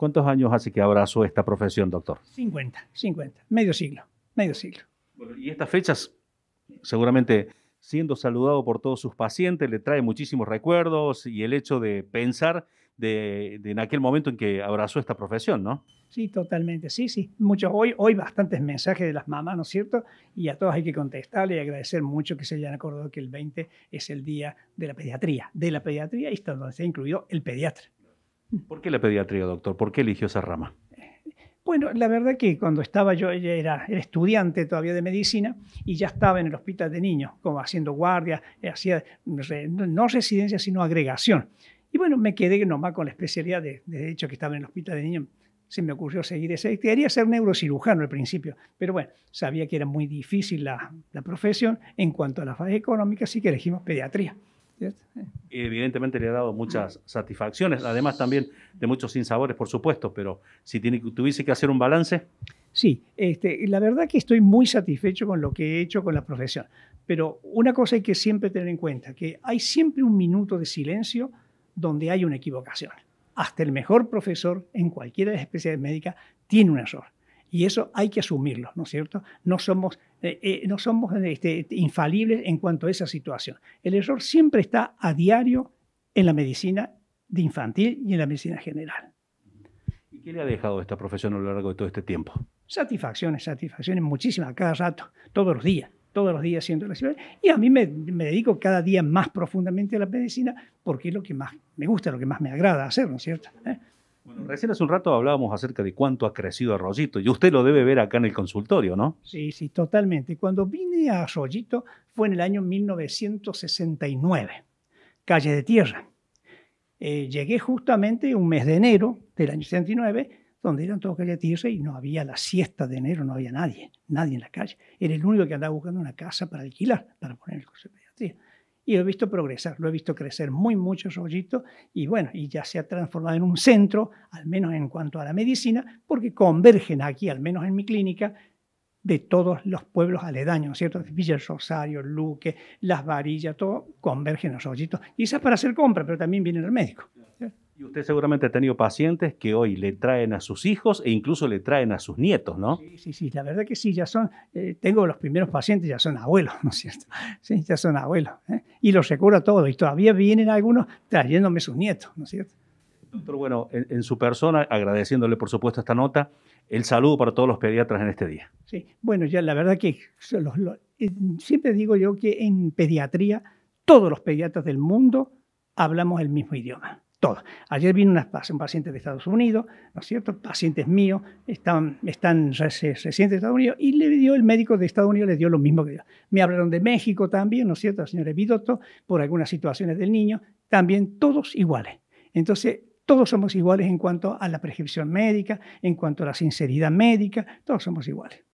¿Cuántos años hace que abrazó esta profesión, doctor? 50, 50, medio siglo, medio siglo. y estas fechas, seguramente siendo saludado por todos sus pacientes, le trae muchísimos recuerdos y el hecho de pensar de, en aquel momento en que abrazó esta profesión, ¿no? Sí, totalmente, sí, sí. hoy, hoy bastantes mensajes de las mamás, ¿no es cierto? Y a todos hay que contestarle y agradecer mucho que se hayan acordado que el 20 es el día de la pediatría, de la pediatría y está donde se ha incluido el pediatra. ¿Por qué la pediatría, doctor? ¿Por qué eligió esa rama? Bueno, la verdad que cuando estaba yo, ella era, estudiante todavía de medicina y ya estaba en el hospital de niños, como haciendo guardia, eh, hacía no residencia, sino agregación. Y bueno, me quedé nomás con la especialidad de, de hecho que estaba en el hospital de niños. Se me ocurrió seguir ese. Quería ser neurocirujano al principio, pero bueno, sabía que era muy difícil la, la profesión en cuanto a la fase económica, así que elegimos pediatría. Eh. evidentemente le ha dado muchas satisfacciones, además también de muchos sinsabores, por supuesto, pero si tiene, tuviese que hacer un balance. Sí, este, la verdad que estoy muy satisfecho con lo que he hecho con la profesión, pero una cosa hay que siempre tener en cuenta, que hay siempre un minuto de silencio donde hay una equivocación. Hasta el mejor profesor en cualquiera de las especialidades médicas tiene un error. Y eso hay que asumirlo, ¿no es cierto? No somos eh, eh, no somos este, infalibles en cuanto a esa situación. El error siempre está a diario en la medicina de infantil y en la medicina general. ¿Y qué le ha dejado esta profesión a lo largo de todo este tiempo? Satisfacciones, satisfacciones muchísimas, cada rato, todos los días, todos los días siendo la ciudad. Y a mí me, dedico cada día más profundamente a la medicina porque es lo que más me gusta, lo que más me agrada hacer, ¿no es cierto? ¿Eh? Bueno, recién hace un rato hablábamos acerca de cuánto ha crecido Arroyito y usted lo debe ver acá en el consultorio, ¿no? Sí, sí, totalmente. Cuando vine a Arroyito fue en el año 1969, calle de tierra. Eh, llegué justamente un mes de enero del año 69, donde eran todos calle de tierra y no había la siesta de enero, no había nadie, nadie en la calle. Era el único que andaba buscando una casa para alquilar, para poner el curso de pediatría y lo he visto progresar, lo he visto crecer muy mucho soyito y bueno, y ya se ha transformado en un centro, al menos en cuanto a la medicina, porque convergen aquí, al menos en mi clínica, de todos los pueblos aledaños, ¿cierto? Villa Rosario, Luque, Las Varillas, todo convergen los hoyitos, Quizás para hacer compra, pero también viene el médico. Y usted seguramente ha tenido pacientes que hoy le traen a sus hijos e incluso le traen a sus nietos, ¿no? Sí, sí, sí, la verdad que sí, ya son, eh, tengo los primeros pacientes, ya son abuelos, ¿no es cierto? Sí, ya son abuelos. ¿eh? Y los recuerdo todos y todavía vienen algunos trayéndome sus nietos, ¿no es cierto? Doctor, bueno, en, su persona, agradeciéndole por supuesto esta nota, el saludo para todos los pediatras en este día. Sí, bueno, ya la verdad que eh, siempre digo yo que en pediatría todos los pediatras del mundo hablamos el mismo idioma. Todos. Ayer vino un paciente de Estados Unidos, ¿no es cierto? Pacientes míos, están, recientes de Estados Unidos, y le dio el médico de Estados Unidos, le dio lo mismo que yo. Me hablaron de México también, ¿no es cierto? señora por algunas situaciones del niño, también todos iguales. Entonces, todos somos iguales en cuanto a la prescripción médica, en cuanto a la sinceridad médica, todos somos iguales.